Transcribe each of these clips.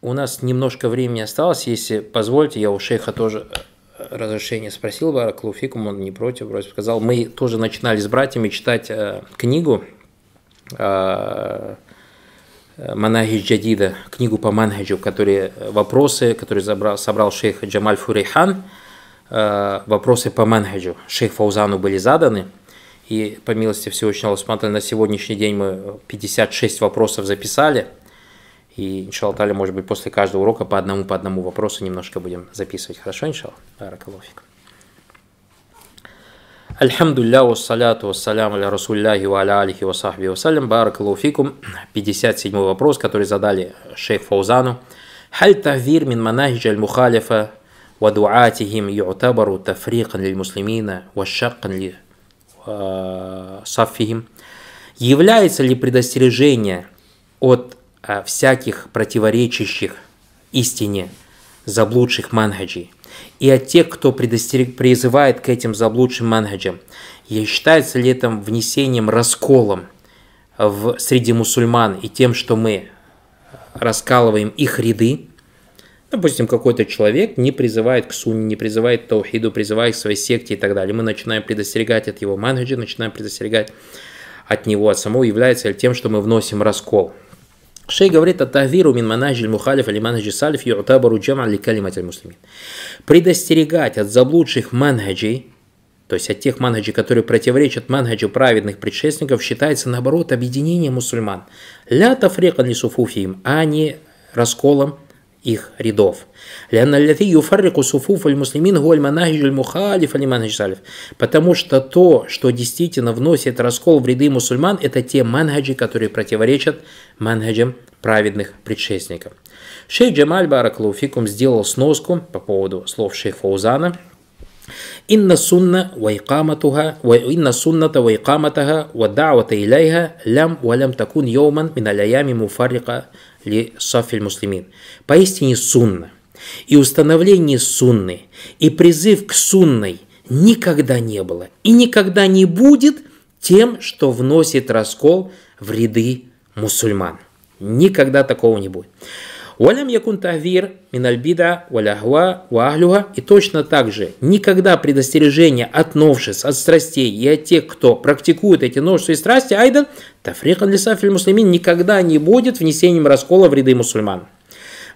У нас немножко времени осталось, если позвольте, я у шейха тоже э, разрешение спросил Баракулуфикум, он не против, вроде сказал. Мы тоже начинали с братьями читать э, книгу э, э Манахи Джадида, книгу по Манхаджу, которые э, вопросы, которые забрал, собрал шейх Джамаль Фурейхан, э, вопросы по Манхаджу. Шейх Фаузану были заданы, и по милости Всевышнего Аллаха на сегодняшний день мы 56 вопросов записали – и, иншалла Таля, может быть, после каждого урока по одному, по одному вопросу немножко будем записывать. Хорошо, иншалла? Баракалуфик. Альхамдулля, вассаляту, вассаляму, аля расулляхи, ва аля алихи, ва сахби, вассалям, баракалуфикум. 57 вопрос, который задали шейх Фаузану. Халь тавир мин манахидж аль-мухалифа ва дуатихим ю'табару тафрикан лиль-муслимина ва шаккан ли а, саффихим. Является ли предостережение от Э, всяких противоречащих истине заблудших манхаджей и от тех, кто предостерег, призывает к этим заблудшим манхаджам. И считается ли это внесением расколом в, среди мусульман и тем, что мы раскалываем их ряды? Допустим, какой-то человек не призывает к сунне, не призывает к таухиду, призывает к своей секте и так далее. Мы начинаем предостерегать от его манхаджа, начинаем предостерегать от него, от самого является ли тем, что мы вносим раскол – Шей говорит, «Атавиру мин манажил мухалиф или манаджи салиф ю'табару джаман ли калимат муслимин». Предостерегать от заблудших мангаджей, то есть от тех мангаджей, которые противоречат мангаджу праведных предшественников, считается, наоборот, объединением мусульман. Ля тафрикан ли суфуфиим, а не расколом их рядов. Потому что то, что действительно вносит раскол в ряды мусульман, это те мангаджи, которые противоречат мангаджам праведных предшественников. Шейх Джамаль Бараклауфикум сделал сноску по поводу слов шейха Фаузана – إن السنة وإقامتها وإن السنة وإقامتها والدعوة إليها لم ولم تكون يوما من الأيام مفرقة لصف المسلمين поистине сунна и установление сунны и призыв к сунной никогда не было и никогда не будет тем, что вносит раскол в ряды мусульман. Никогда такого не будет. Валям якун тавир минальбида валяхва ваахлюха. И точно так же никогда предостережение от новшеств, от страстей и от тех, кто практикует эти новшества и страсти, айдан тафрикан лисафиль муслимин никогда не будет внесением раскола в ряды мусульман.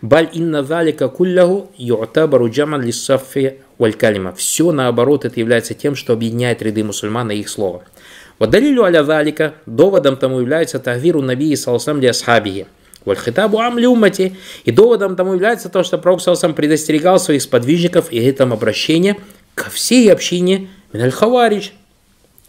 Баль инна залика кулляху ю'табару джаман лисафи валькалима. Все наоборот это является тем, что объединяет ряды мусульман и их слово. Вот далилю аля залика, доводом тому является тахвиру набии салсам для асхабихи. Вальхитабу ам И доводом тому является то, что Пророк сам предостерегал своих сподвижников и этом обращение ко всей общине Миналь Хаварич.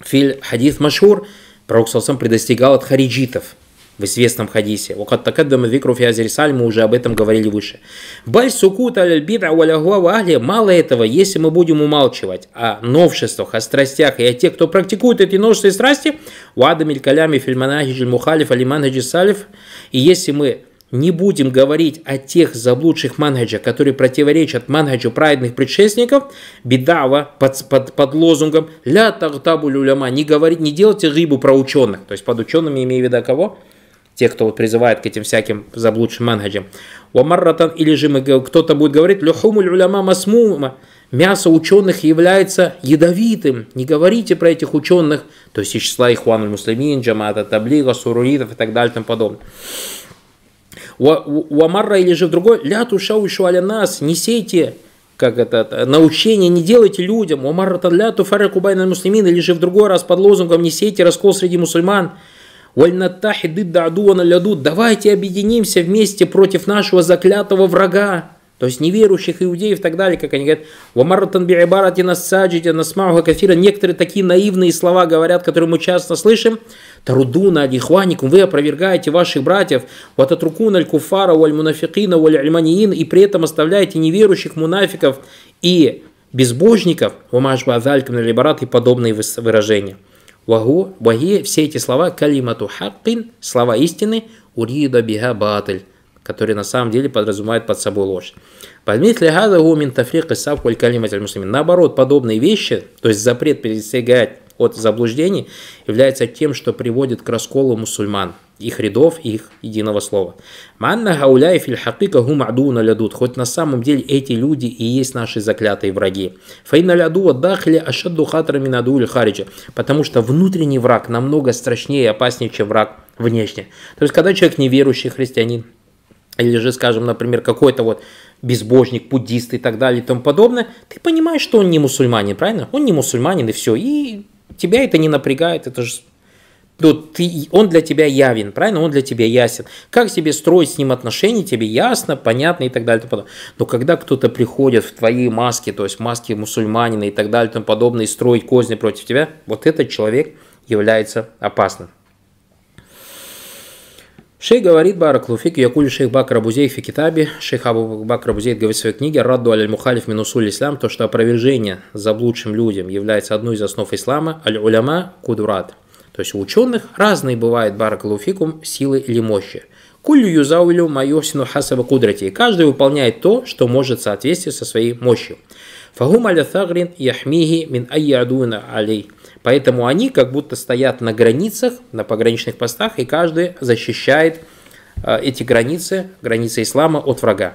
Филь хадис Машур. Пророк сам предостерегал от хариджитов в известном хадисе. وقد تقدم الذكر في هذه الرسالة, мы уже об этом говорили выше. Баль сукут аль-бид'а валягуа Мало этого, если мы будем умалчивать о новшествах, о страстях и о тех, кто практикует эти новшества и страсти, уадам иль-калями фильманахидж мухалиф алиманхидж салиф, и если мы не будем говорить о тех заблудших мангаджа, которые противоречат мангаджу праведных предшественников, бедава под, под, под лозунгом «ля тагтабу люляма», не, говорить, не делайте рыбу про ученых, то есть под учеными имею в виду кого? те, кто призывает к этим всяким заблудшим мангаджам. Вамарратан, или же кто-то будет говорить, люхуму, уляма масмума, мясо ученых является ядовитым, не говорите про этих ученых, то есть из числа Ихуану Муслимин, Джамата Таблига, Суруритов и так далее и тому подобное. у Амарра или же в другой, ля тушау шуаля нас, не сейте как это, научение не делайте людям, умар ля туфаря кубайна муслимин, или же в другой раз под лозунгом не сейте раскол среди мусульман, Вальнаттахи дыдда адуана ляду. Давайте объединимся вместе против нашего заклятого врага. То есть неверующих иудеев и так далее, как они говорят, «Вамаратан би'ибарати насаджите насмауха кафира». Некоторые такие наивные слова говорят, которые мы часто слышим. Труду на адихваникум». Вы опровергаете ваших братьев. «Вататрукун аль куфара валь мунафикина валь альманиин». И при этом оставляете неверующих мунафиков и безбожников. «Вамаш базалькам и подобные выражения. Вагу, ваги, все эти слова, калимату хаккин, слова истины, урида биха батль, которые на самом деле подразумевают под собой ложь. Подмисли хада гумин тафрик и савкуль калимат муслимин. Наоборот, подобные вещи, то есть запрет пересягать от заблуждений является тем, что приводит к расколу мусульман, их рядов их единого слова. Манна гауляй филь хакика гум адуна налядут. хоть на самом деле эти люди и есть наши заклятые враги. Файна ляду отдахли ашадду хатра минаду харича, потому что внутренний враг намного страшнее и опаснее, чем враг внешний. То есть, когда человек неверующий христианин, или же, скажем, например, какой-то вот безбожник, буддист и так далее и тому подобное, ты понимаешь, что он не мусульманин, правильно? Он не мусульманин и все, и тебя это не напрягает, это же ну, ты, он для тебя явен, правильно? Он для тебя ясен. Как тебе строить с ним отношения, тебе ясно, понятно и так далее. И тому подобное. Но когда кто-то приходит в твои маски то есть маски мусульманина и так далее и тому подобное, и строить козни против тебя, вот этот человек является опасным. Шейх говорит барак Бараклуфик, Якуль Шейх Бакр Абузей в Шейх Абу Бакр Абузей говорит в своей книге «Радду аль-Мухалиф минусуль ислам», то, что опровержение заблудшим людям является одной из основ ислама, аль-уляма кудурат То есть у ученых разные бывают луфикум силы или мощи. Кулью юзаулю майосину хасаба кудрати. И каждый выполняет то, что может в соответствии со своей мощью. Фагум аля сагрин яхмиги мин айядуна алей. Поэтому они как будто стоят на границах, на пограничных постах, и каждый защищает э, эти границы, границы ислама от врага.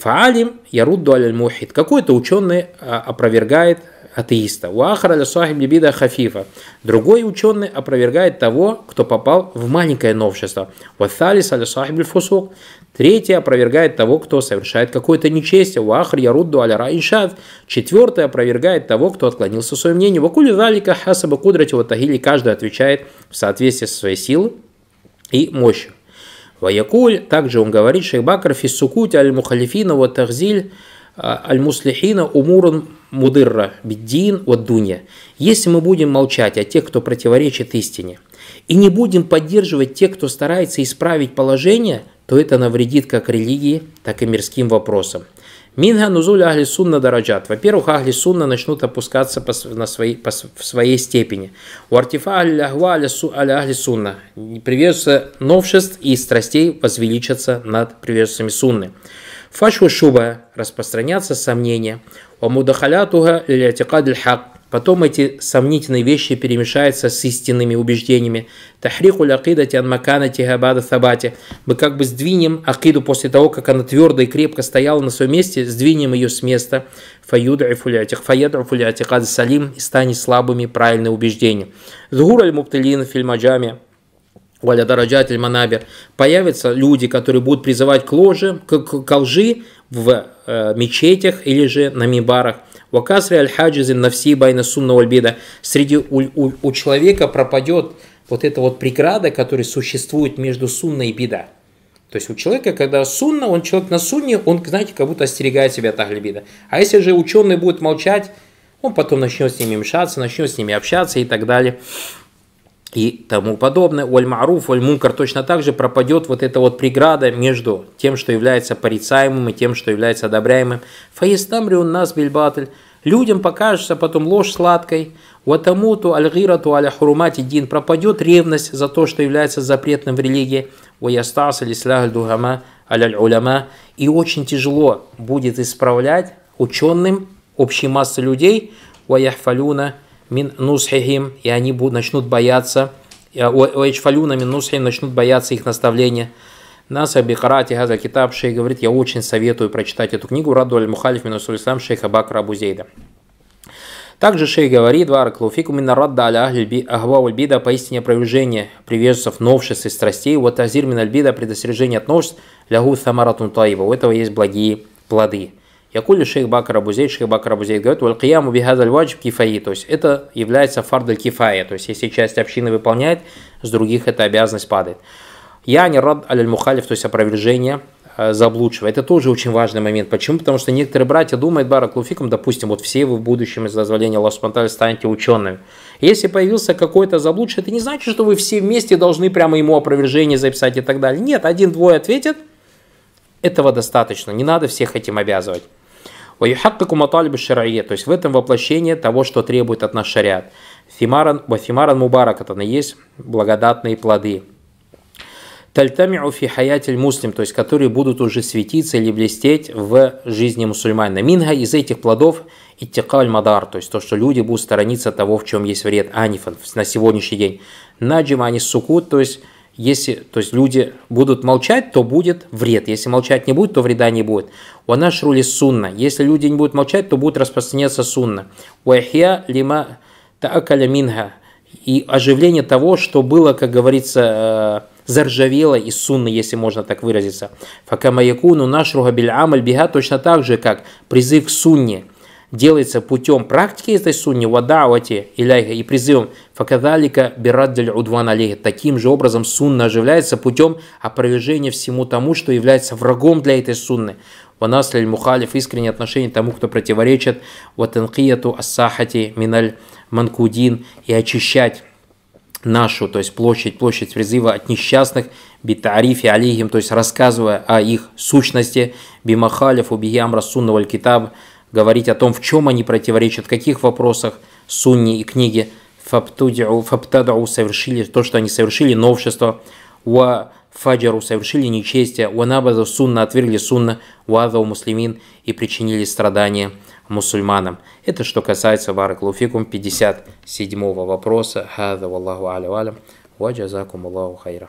Фаалим ярудду аль мухид. Какой-то ученый а, опровергает атеиста. Уахар аль сахиб либида хафифа. Другой ученый опровергает того, кто попал в маленькое новшество. Ваталис аль сахиб фусук. Третий опровергает того, кто совершает какое-то нечестие. Уахар ярудду аль раишат. Четвертый опровергает того, кто отклонился в своем мнении. Вакули валика хасаба кудрати ватахили. Каждый отвечает в соответствии со своей силой и мощью. Ваякуль, также он говорит, Шейбакр фиссукуть аль-мухалифина ва тахзиль а, аль-муслихина умурун мудырра биддин ва дунья. Если мы будем молчать о тех, кто противоречит истине – и не будем поддерживать тех, кто старается исправить положение, то это навредит как религии, так и мирским вопросам. Минга нузуль ахли сунна дараджат. Во-первых, ахли сунна начнут опускаться по, на свои, по, в своей степени. У артифа аль ахва аль ахли сунна. Приверженцы новшеств и страстей возвеличатся над приверженцами сунны. Фашху шуба распространятся сомнения. Ва мудахалятуга лилятикад хак Потом эти сомнительные вещи перемешаются с истинными убеждениями. Тахриху лакида тян макана тихабада сабати. Мы как бы сдвинем акиду после того, как она твердо и крепко стояла на своем месте, сдвинем ее с места. Фаюда и фулятих. и фулятих. Ад салим и станет слабыми правильные убеждения. Згур аль мупталин фильмаджами. Валя дараджатель манабир. Появятся люди, которые будут призывать к ложе, к, к, к лжи в э, мечетях или же на мибарах. Вакасри аль-хаджиз навси байна сунна вальбида. Среди у, у, у человека пропадет вот эта вот преграда, которая существует между сунной и беда. То есть у человека, когда сунна, он человек на сунне, он, знаете, как будто остерегает себя от ахлибида. А если же ученый будет молчать, он потом начнет с ними мешаться, начнет с ними общаться и так далее и тому подобное. Оль Маруф, Оль Мункар точно так же пропадет вот эта вот преграда между тем, что является порицаемым и тем, что является одобряемым. Фаистамриун нас бильбатль. Людям покажется потом ложь сладкой. Уатамуту аль-гирату аля-хурумати дин. Пропадет ревность за то, что является запретным в религии. Уястас аль дугама аль-уляма. И очень тяжело будет исправлять ученым общей массы людей. Уаяхфалюна аль мин нусхихим, и они будут, начнут бояться, уэйчфалюна мин нусхихим, начнут бояться их наставления. Наса Бихарати Газа Китаб Шейх говорит, я очень советую прочитать эту книгу Радуаль Мухалиф Минусуль Ислам Шейха Бакра Абузейда. Также шейх говорит, «Вараклуфикум минна радда аля ахвауль бида» поистине проявление приверженцев новшеств и страстей, вот азир миналь бида предостережение от новшеств лягу самаратун таива. У этого есть благие плоды. Якуль шейх Бакр Абузей, шейх Бакр Абузей говорит, «Валькияму бихазаль ваджиб кифаи», то есть это является фардаль кифая, то есть если часть общины выполняет, с других эта обязанность падает. Я не рад аль мухалиф, то есть опровержение э, заблудшего. Это тоже очень важный момент. Почему? Потому что некоторые братья думают, Барак Луфиком, допустим, вот все вы в будущем из дозволения Аллаха Субтитры станете учеными. Если появился какой-то заблудший, это не значит, что вы все вместе должны прямо ему опровержение записать и так далее. Нет, один-двое ответят, этого достаточно, не надо всех этим обязывать. ويحقق مطالب الشرعية, то есть в этом воплощение того, что требует от нас шариат. Фимаран, вафимаран мубарак, это есть благодатные плоды. Тальтамиу фи муслим, то есть которые будут уже светиться или блестеть в жизни мусульманина. Минга из этих плодов иттикаль мадар, то есть то, что люди будут сторониться того, в чем есть вред, анифан, на сегодняшний день. Наджим они сукут, то есть если то есть люди будут молчать, то будет вред. Если молчать не будет, то вреда не будет. У нас рули сунна. Если люди не будут молчать, то будет распространяться сунна. Уахья лима таакаля минга И оживление того, что было, как говорится, э, заржавело из сунны, если можно так выразиться. Фака маякуну наш ругабиль амаль бига точно так же, как призыв к сунне – делается путем практики этой сунни вадаавати иляйха и призывом факадалика бираддаль удван алейха. Таким же образом сунна оживляется путем опровержения всему тому, что является врагом для этой сунны. Ванаслиль мухалиф искреннее отношение тому, кто противоречит ватанкияту ассахати миналь манкудин и очищать нашу, то есть площадь, площадь призыва от несчастных, битарифи алихим, то есть рассказывая о их сущности, бимахалиф, убиям рассунна валь китаб, говорить о том, в чем они противоречат, в каких вопросах сунни и книги фабтадау совершили то, что они совершили, новшество, уа фаджару совершили нечестие, уа набазу сунна отвергли сунна, уазау муслимин и причинили страдания мусульманам. Это что касается Бараклуфикум 57 вопроса. Хаза валлаху алям. Ва джазакум Аллаху хайра.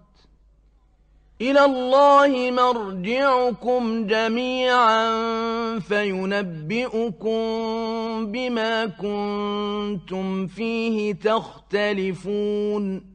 إلى الله مرجعكم جميعا فينبئكم بما كنتم فيه تختلفون